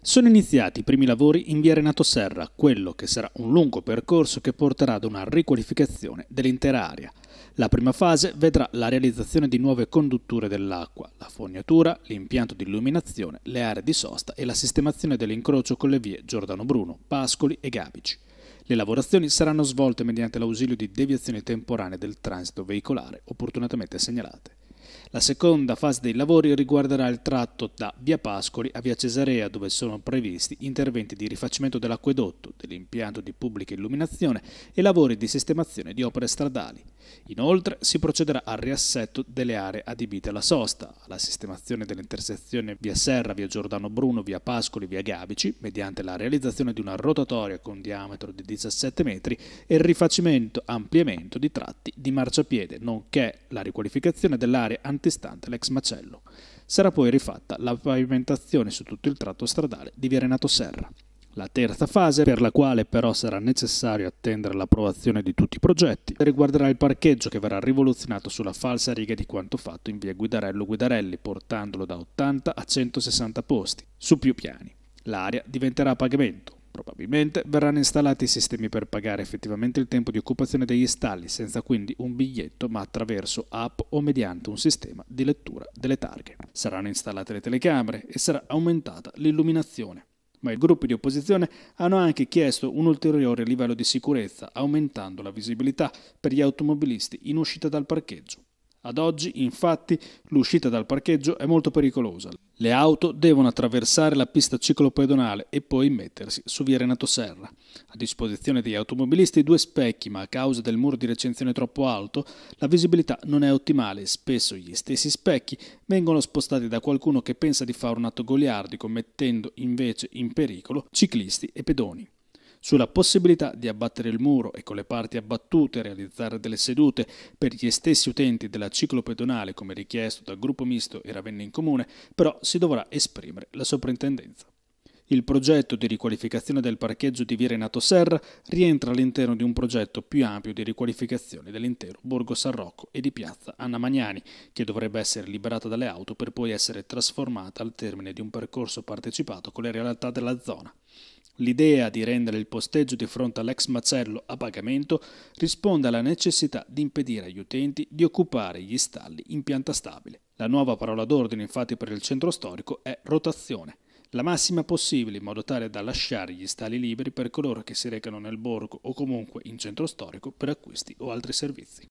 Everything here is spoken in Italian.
Sono iniziati i primi lavori in via Renato Serra, quello che sarà un lungo percorso che porterà ad una riqualificazione dell'intera area. La prima fase vedrà la realizzazione di nuove condutture dell'acqua, la fognatura, l'impianto di illuminazione, le aree di sosta e la sistemazione dell'incrocio con le vie Giordano Bruno, Pascoli e Gabici. Le lavorazioni saranno svolte mediante l'ausilio di deviazioni temporanee del transito veicolare opportunatamente segnalate. La seconda fase dei lavori riguarderà il tratto da Via Pascoli a Via Cesarea, dove sono previsti interventi di rifacimento dell'acquedotto, dell'impianto di pubblica illuminazione e lavori di sistemazione di opere stradali. Inoltre si procederà al riassetto delle aree adibite alla sosta, alla sistemazione dell'intersezione Via Serra, Via Giordano Bruno, Via Pascoli, Via Gabici, mediante la realizzazione di una rotatoria con diametro di 17 metri e il rifacimento ampliamento di tratti di marciapiede, nonché la riqualificazione dell'area all'area antistante l'ex macello. Sarà poi rifatta la pavimentazione su tutto il tratto stradale di via Renato Serra. La terza fase, per la quale però sarà necessario attendere l'approvazione di tutti i progetti, riguarderà il parcheggio che verrà rivoluzionato sulla falsa riga di quanto fatto in via Guidarello Guidarelli, portandolo da 80 a 160 posti, su più piani. L'area diventerà a pagamento. Probabilmente verranno installati i sistemi per pagare effettivamente il tempo di occupazione degli stalli, senza quindi un biglietto, ma attraverso app o mediante un sistema di lettura delle targhe. Saranno installate le telecamere e sarà aumentata l'illuminazione. Ma i gruppi di opposizione hanno anche chiesto un ulteriore livello di sicurezza, aumentando la visibilità per gli automobilisti in uscita dal parcheggio. Ad oggi, infatti, l'uscita dal parcheggio è molto pericolosa. Le auto devono attraversare la pista ciclopedonale e poi mettersi su via Renato Serra. A disposizione degli automobilisti due specchi, ma a causa del muro di recensione troppo alto, la visibilità non è ottimale. Spesso gli stessi specchi vengono spostati da qualcuno che pensa di fare un atto goliardico, mettendo invece in pericolo ciclisti e pedoni sulla possibilità di abbattere il muro e con le parti abbattute realizzare delle sedute per gli stessi utenti della ciclopedonale come richiesto dal gruppo misto e Ravenna in Comune, però si dovrà esprimere la soprintendenza. Il progetto di riqualificazione del parcheggio di Via Renato Serra rientra all'interno di un progetto più ampio di riqualificazione dell'intero Borgo San Rocco e di piazza Anna Magnani, che dovrebbe essere liberata dalle auto per poi essere trasformata al termine di un percorso partecipato con le realtà della zona. L'idea di rendere il posteggio di fronte all'ex macello a pagamento risponde alla necessità di impedire agli utenti di occupare gli stalli in pianta stabile. La nuova parola d'ordine infatti per il centro storico è rotazione la massima possibile in modo tale da lasciare gli stali liberi per coloro che si recano nel borgo o comunque in centro storico per acquisti o altri servizi.